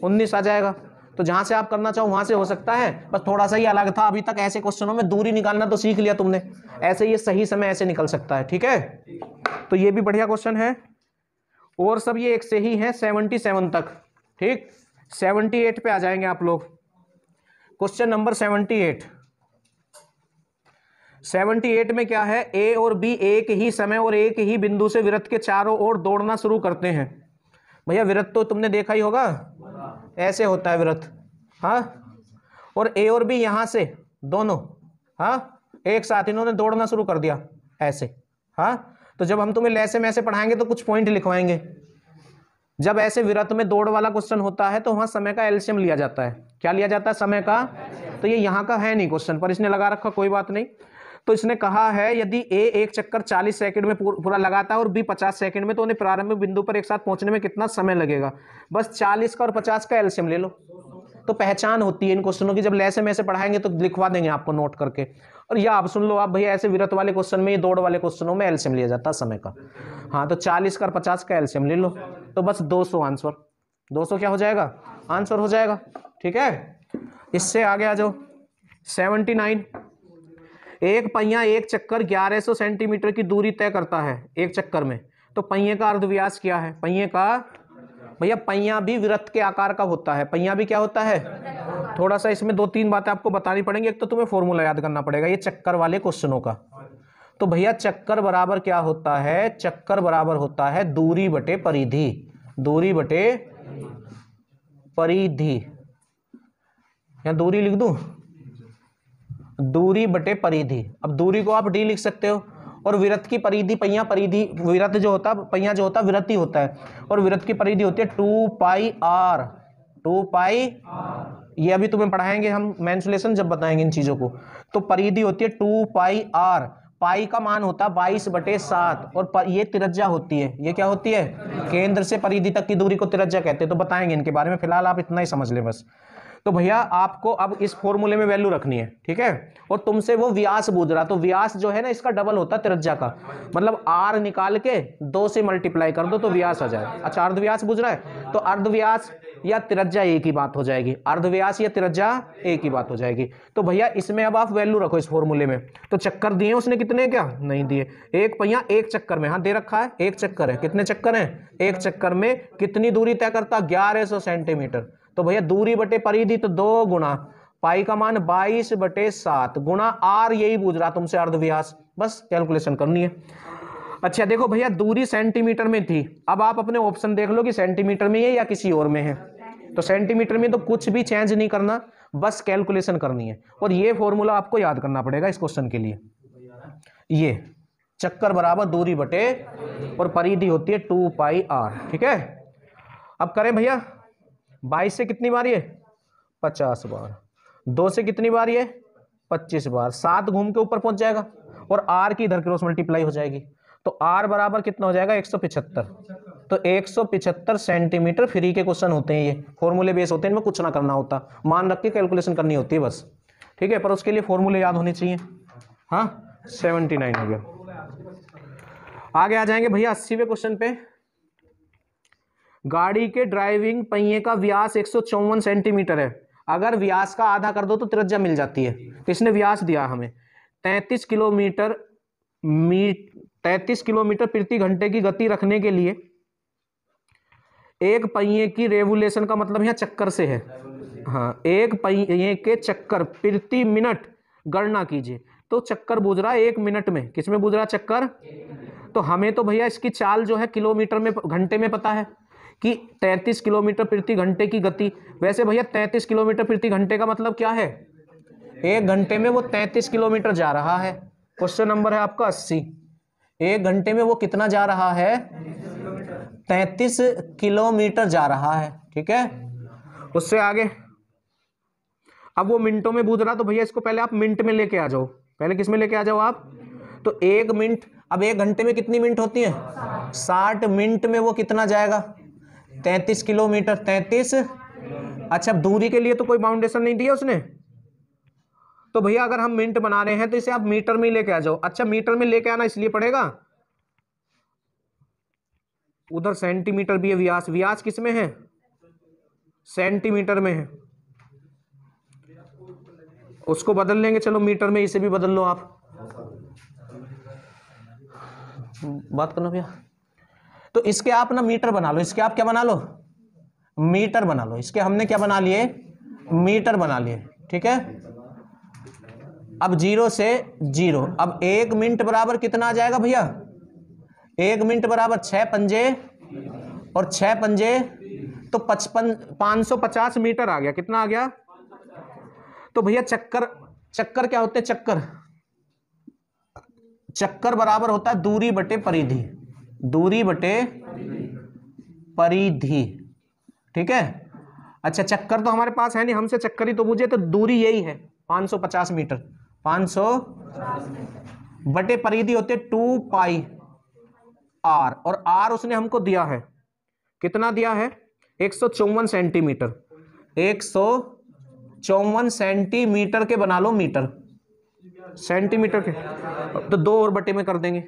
उन्नीस आ जाएगा तो जहां से आप करना चाहो वहां से हो सकता है बस थोड़ा सा ही अलग था अभी तक ऐसे क्वेश्चनों में दूरी निकालना तो सीख लिया तुमने ऐसे ये सही समय ऐसे निकल सकता है ठीक है तो ये भी बढ़िया क्वेश्चन है और सब ये एक से ही है सेवनटी सेवन तक ठीक सेवनटी एट पे आ जाएंगे आप लोग question number seventy eight seventy eight में क्या है ए और बी एक ही समय और एक ही बिंदु से विरत के चारों ओर दौड़ना शुरू करते हैं भैया विरत तो तुमने देखा ही होगा ऐसे होता है व्रत हाँ और ए और बी यहाँ से दोनों हाँ एक साथ इन्होंने दौड़ना शुरू कर दिया ऐसे हाँ तो जब हम तुम्हें लैसे ऐसे पढ़ाएंगे तो कुछ पॉइंट लिखवाएंगे जब ऐसे विरत में दौड़ वाला क्वेश्चन होता है तो वहाँ समय का एल्शियम लिया जाता है क्या लिया जाता है समय का तो ये यहाँ का है नहीं क्वेश्चन पर इसने लगा रखा कोई बात नहीं तो इसने कहा है यदि ए एक चक्कर 40 सेकंड में पूरा लगाता है और बी 50 सेकंड में तो उन्हें प्रारंभिक बिंदु पर एक साथ पहुंचने में कितना समय लगेगा बस 40 का और 50 का एल्शियम ले लो तो पहचान होती है इन क्वेश्चनों की जब लेसे में ऐसे पढ़ाएंगे तो लिखवा देंगे आपको नोट करके और या आप सुन लो आप भैया ऐसे विरत वाले क्वेश्चन में ये दौड़ वाले क्वेश्चनों में एल्शियम लिया जाता है समय का हाँ तो चालीस का और पचास का एल्शियम ले लो तो बस दो सौ आंसर दो सौ क्या हो जाएगा आंसर हो जाएगा ठीक है इससे आगे आ जाओ सेवेंटी नाइन एक पहिया एक चक्कर 1100 सेंटीमीटर की दूरी तय करता है एक चक्कर में तो पहिए का अर्धव्यास क्या है पहिए का भैया पहिया भी व्रत के आकार का होता है पहिया भी क्या होता है थोड़ा सा इसमें दो तीन बातें आपको बतानी पड़ेंगी एक तो तुम्हें फॉर्मूला याद करना पड़ेगा ये चक्कर वाले क्वेश्चनों का तो भैया चक्कर बराबर क्या होता है चक्कर बराबर होता है दूरी बटे परिधि दूरी बटे परिधि या दूरी लिख दूं दूरी बटे परिधि अब दूरी को आप डी लिख सकते हो और विरत की परिधि पहिया परिधि विरत जो होता है पहिया जो होता है विरत ही होता है और विरत की परिधि होती है two pi r two pi ये अभी तुम्हें पढ़ाएंगे हम मैंसुलेशन जब बताएंगे इन चीज़ों को तो परिधि होती है टू पाई आर पाई का मान होता है बाईस बटे सात और ये तिरज्जा होती है ये क्या होती है केंद्र से परिधि तक की दूरी को तिरज्जा कहते हैं तो बताएंगे इनके बारे में फिलहाल आप इतना ही समझ लें बस तो भैया आपको अब इस फॉर्मूले में वैल्यू रखनी है ठीक है और तुमसे वो व्यास बूझ रहा तो व्यास जो है ना इसका डबल होता है त्रिज्या का मतलब आर निकाल के दो से मल्टीप्लाई कर दो तो व्यास आ जाए अच्छा अर्धव्यास बूझ रहा है तो अर्धव्यास या त्रिज्या एक ही बात हो जाएगी अर्धव्यास या त्रिज्या एक ही बात हो जाएगी तो भैया इसमें अब आप वैल्यू रखो इस फॉर्मूले में तो चक्कर दिए उसने कितने क्या नहीं दिए एक भैया एक चक्कर में हाँ दे रखा है एक चक्कर है कितने चक्कर है एक चक्कर में कितनी दूरी तय करता ग्यारह सेंटीमीटर तो भैया दूरी बटे परिधि तो दो गुणा पाई का मान बाईस बटे सात गुणा आर यही पूछ रहा तुमसे अर्धव्यास बस कैलकुलेशन करनी है अच्छा देखो भैया दूरी सेंटीमीटर में थी अब आप अपने ऑप्शन देख लो कि सेंटीमीटर में है या किसी और में है तो सेंटीमीटर में तो कुछ भी चेंज नहीं करना बस कैलकुलेशन करनी है और ये फॉर्मूला आपको याद करना पड़ेगा इस क्वेश्चन के लिए ये चक्कर बराबर दूरी बटे और परिधि होती है टू पाई आर ठीक है अब करें भैया बाईस से कितनी बार ये पचास बार दो से कितनी बार ये पच्चीस बार सात घूम के ऊपर पहुंच जाएगा और आर की इधर क्रॉस मल्टीप्लाई हो जाएगी तो आर बराबर कितना हो जाएगा एक सौ पिछहत्तर तो एक सौ पिछहत्तर सेंटीमीटर फ्री के क्वेश्चन होते हैं ये फॉर्मूले बेस होते हैं इनमें कुछ ना करना होता मान रख के कैलकुलेशन करनी होती है बस ठीक है पर उसके लिए फॉर्मूले याद होने चाहिए हाँ सेवेंटी नाइन हो गया आगे आ जाएंगे भैया अस्सीवें क्वेश्चन पे गाड़ी के ड्राइविंग पहिए का व्यास एक सेंटीमीटर है अगर व्यास का आधा कर दो तो त्रिज्या मिल जाती है तो इसने व्यास दिया हमें तैंतीस किलोमीटर मीट तैतीस किलोमीटर प्रति घंटे की गति रखने के लिए एक पहिए की रेवुलेशन का मतलब यहाँ चक्कर से है हाँ एक पहिए के चक्कर प्रति मिनट गणना कीजिए तो चक्कर बुझ रहा है एक मिनट में किसमें बुझ रहा चक्कर तो हमें तो भैया इसकी चाल जो है किलोमीटर में घंटे में पता है कि 33 किलोमीटर प्रति घंटे की गति वैसे भैया 33 किलोमीटर प्रति घंटे का मतलब क्या है एक घंटे में वो 33 किलोमीटर जा रहा है क्वेश्चन नंबर है आपका 80 एक घंटे में वो कितना जा रहा है 33 किलोमीटर जा रहा है ठीक है उससे आगे अब वो मिनटों में बूझ रहा तो भैया इसको पहले आप मिनट में लेके आ जाओ पहले किस में लेके आ जाओ आप तो एक मिनट अब एक घंटे में कितनी मिनट होती है साठ मिनट में वो कितना जाएगा तैंतीस किलोमीटर तैंतीस अच्छा अब दूरी के लिए तो कोई बाउंडेशन नहीं दिया उसने तो भैया अगर हम मिनट बना रहे हैं तो इसे आप मीटर में लेके आ जाओ अच्छा मीटर में लेके आना इसलिए पड़ेगा उधर सेंटीमीटर भी है व्यास व्यास किस में है सेंटीमीटर में है उसको बदल लेंगे चलो मीटर में इसे भी बदल लो आप बात करना भैया तो इसके आप ना मीटर बना लो इसके आप क्या बना लो मीटर बना लो इसके हमने क्या बना लिए मीटर बना लिए ठीक है अब जीरो से जीरो अब एक मिनट बराबर कितना आ जाएगा भैया एक मिनट बराबर छः पंजे और छः पंजे तो पचपन पाँच सौ पचास मीटर आ गया कितना आ गया तो भैया चक्कर चक्कर क्या होते हैं चक्कर चक्कर बराबर होता है दूरी बटे परिधि दूरी बटे परिधि ठीक है अच्छा चक्कर तो हमारे पास है नहीं हमसे चक्कर ही तो बुझे तो दूरी यही है 550 मीटर 500 बटे परिधि होते टू पाई आर और आर उसने हमको दिया है कितना दिया है एक सेंटीमीटर एक सेंटीमीटर के बना लो मीटर सेंटीमीटर के तो दो और बटे में कर देंगे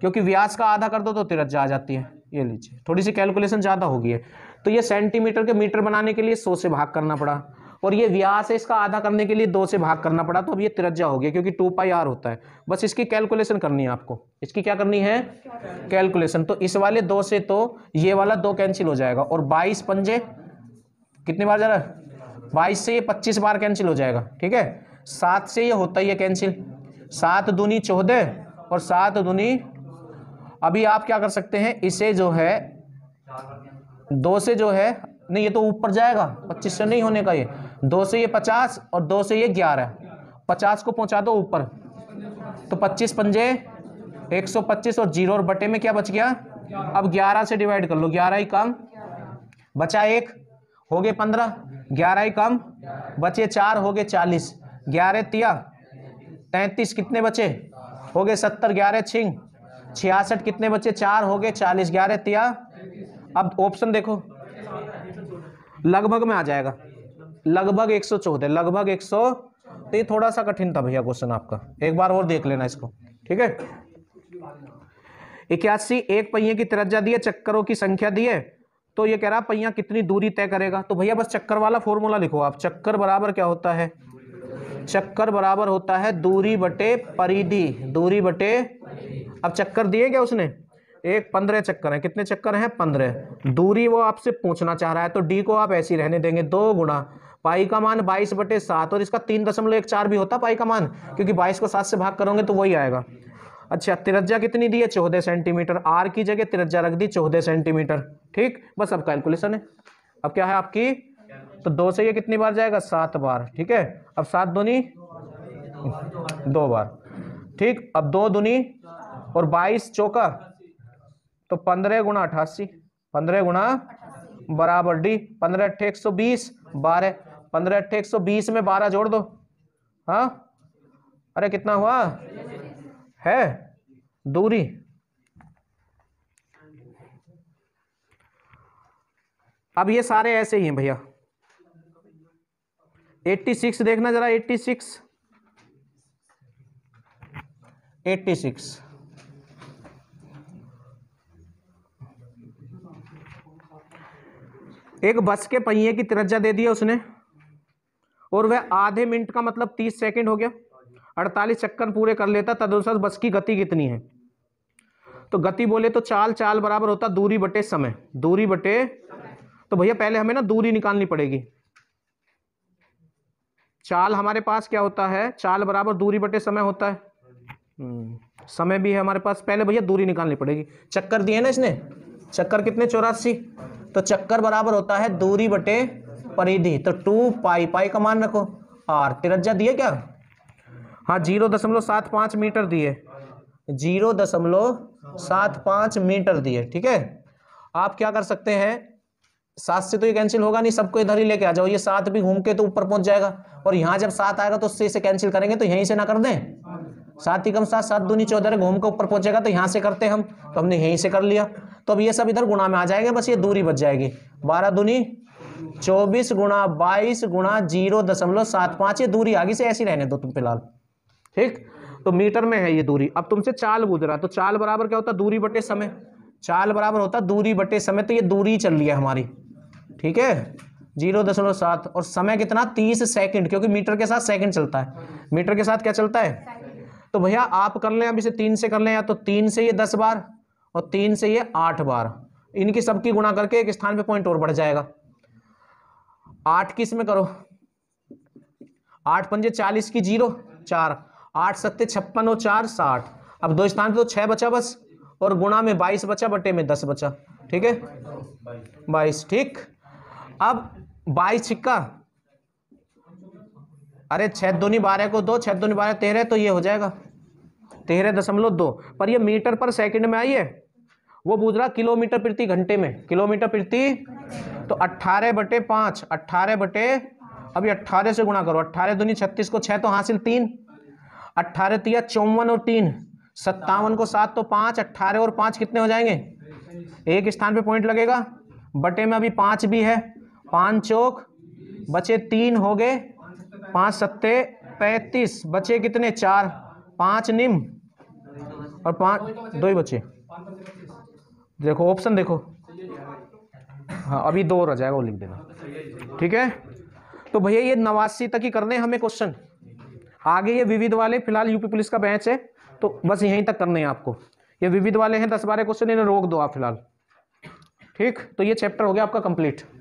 क्योंकि व्यास का आधा कर दो तो तिरज्जा आ जाती है ये लीजिए थोड़ी सी कैलकुलेशन ज़्यादा होगी है तो ये सेंटीमीटर के मीटर बनाने के लिए सौ से भाग करना पड़ा और ये व्यास है इसका आधा करने के लिए दो से भाग करना पड़ा तो अब ये तिरज्जा हो गया क्योंकि टू पाई आर होता है बस इसकी कैलकुलेशन करनी है आपको इसकी क्या करनी है कैलकुलेशन तो इस वाले दो से तो ये वाला दो कैंसिल हो जाएगा और बाईस पंजे कितने बार जा रहा है बाईस से ये पच्चीस बार कैंसिल हो जाएगा ठीक है सात से ये होता ही है कैंसिल सात दूनी चौदह और सात दूनी अभी आप क्या कर सकते हैं इसे जो है दो से जो है नहीं ये तो ऊपर जाएगा पच्चीस से नहीं होने का ये दो से ये पचास और दो से ये ग्यारह पचास को पहुंचा दो ऊपर तो पच्चीस पंजे एक सौ पच्चीस और जीरो और बटे में क्या बच गया अब ग्यारह से डिवाइड कर लो ग्यारह ही कम बचा एक हो गए पंद्रह ग्यारह ही कम बचे चार हो गए चालीस ग्यारह तिया तैंतीस कितने बचे हो गए सत्तर ग्यारह छिंग छियासठ कितने बच्चे चार हो गए चालीस ग्यारह तिया अब ऑप्शन देखो लगभग में आ जाएगा लगभग एक सौ चौदह लगभग एक सौ तो ये थोड़ा सा कठिन था भैया क्वेश्चन आपका एक बार और देख लेना इसको ठीक है इक्यासी एक पहिए की तरजा दिए चक्करों की संख्या दिए तो ये कह रहा पहिया कितनी दूरी तय करेगा तो भैया बस चक्कर वाला फॉर्मूला लिखो आप चक्कर बराबर क्या होता है चक्कर बराबर होता है दूरी बटे परिधि दूरी बटे अब चक्कर दिए क्या उसने एक पंद्रह चक्कर हैं कितने चक्कर हैं पंद्रह दूरी वो आपसे पूछना चाह रहा है तो डी को आप ऐसी रहने देंगे दो गुणा पाई का मान बाईस बटे सात और इसका तीन दशमलव एक चार भी होता पाई का मान क्योंकि बाईस को सात से भाग करोगे तो वही आएगा अच्छा तिरज्जा कितनी दी है चौदह सेंटीमीटर आर की जगह तिरज्जा रख दी चौदह सेंटीमीटर ठीक बस अब कैलकुलेशन है अब क्या है आपकी तो दो से ये कितनी बार जाएगा सात बार ठीक है अब सात दूनी दो बार ठीक अब दो दुनी और बाईस चौका तो पंद्रह गुना अठासी पंद्रह गुना बराबर डी पंद्रह अट्ठे एक सौ बीस बारह पंद्रह अट्ठे एक सौ बीस में बारह जोड़ दो हाँ अरे कितना हुआ है दूरी अब ये सारे ऐसे ही हैं भैया 86 देखना जरा 86 86 एक बस के पहिए की तिरज्जा दे दिया उसने और वह आधे मिनट का मतलब तीस सेकंड हो गया अड़तालीस चक्कर पूरे कर लेता तदनुसार बस की गति कितनी है तो गति बोले तो चाल चाल बराबर होता दूरी बटे समय दूरी बटे तो भैया पहले हमें ना दूरी निकालनी पड़ेगी चाल हमारे पास क्या होता है चाल बराबर दूरी बटे समय होता है हम्म, समय भी है हमारे पास पहले भैया दूरी निकालनी पड़ेगी चक्कर दिए ना इसने चक्कर कितने चौरासी तो चक्कर बराबर होता है दूरी बटे परिधि तो टू पाई पाई का मान रखो आर तिरजा दिए क्या हाँ जीरो दशमलव सात पाँच मीटर दिए जीरो दशमलव सात पाँच मीटर दिए ठीक है आप क्या कर सकते हैं सात से तो ये कैंसिल होगा नहीं सबको इधर ही लेके आ जाओ ये सात भी घूम के तो ऊपर पहुंच जाएगा और यहाँ जब सात आएगा तो उससे इसे कैंसिल करेंगे तो यहीं से ना कर दें सात ही कम सात सात दूनी चौदह घूम के ऊपर पहुंचेगा तो यहाँ से करते हम तो हमने यहीं से कर लिया तो अब ये सब इधर गुणा में आ जाएंगे बस ये दूरी बच जाएगी बारह दूनी चौबीस गुणा बाईस गुणा जीरो दशमलव सात पाँच ये दूरी आगे से ऐसी रहने दो तुम फिलहाल ठीक तो मीटर में है ये दूरी अब तुमसे चाल पूछ रहा तो चाल बराबर क्या होता दूरी बटे समय चाल बराबर होता दूरी बटे समय तो ये दूरी चल रही है हमारी ठीक है जीरो दशमलव सात और समय कितना तीस सेकंड क्योंकि मीटर के साथ सेकंड चलता है मीटर के साथ क्या चलता है तो भैया आप कर लें अब इसे तीन से कर लें या तो तीन से ये दस बार और तीन से ये आठ बार इनकी सबकी गुणा करके एक स्थान पे पॉइंट और बढ़ जाएगा आठ किस में करो आठ पंजे चालीस की जीरो चार आठ सत्ते छप्पन और चार साठ अब दो स्थान पे तो छह बचा बस और गुणा में बाईस बचा बटे में दस बचा ठीक है बाईस ठीक अब बाईस छिक्का अरे छह दोनी बारह को दो छह दोनी बारह तेरह तो ये हो जाएगा तेरह दशमलव दो पर ये मीटर पर सेकंड में आई है वो पूछ रहा किलोमीटर प्रति घंटे में किलोमीटर प्रति तो अट्ठारह बटे पाँच अट्ठारह बटे अभी अट्ठारह से गुणा करो अट्ठारह दुनी छत्तीस को छह तो हासिल तीन अट्ठारह तिया चौवन और तीन सत्तावन को सात तो पाँच अट्ठारह और पाँच कितने हो जाएंगे एक स्थान पे पॉइंट लगेगा बटे में अभी पाँच भी है पाँच चौक बचे तीन हो गए पाँच सत्ते पैंतीस बचे कितने चार पाँच निम और पाँच दो ही बचे देखो ऑप्शन देखो हाँ अभी दो रह जाएगा वो लिख देना ठीक है तो भैया ये नवासी तक ही करने हमें क्वेश्चन आगे ये विविध वाले फिलहाल यूपी पुलिस का बैच है तो बस यहीं तक करने हैं आपको ये विविध वाले हैं दस बारह क्वेश्चन इन्हें रोक दो आप फिलहाल ठीक तो ये चैप्टर हो गया आपका कंप्लीट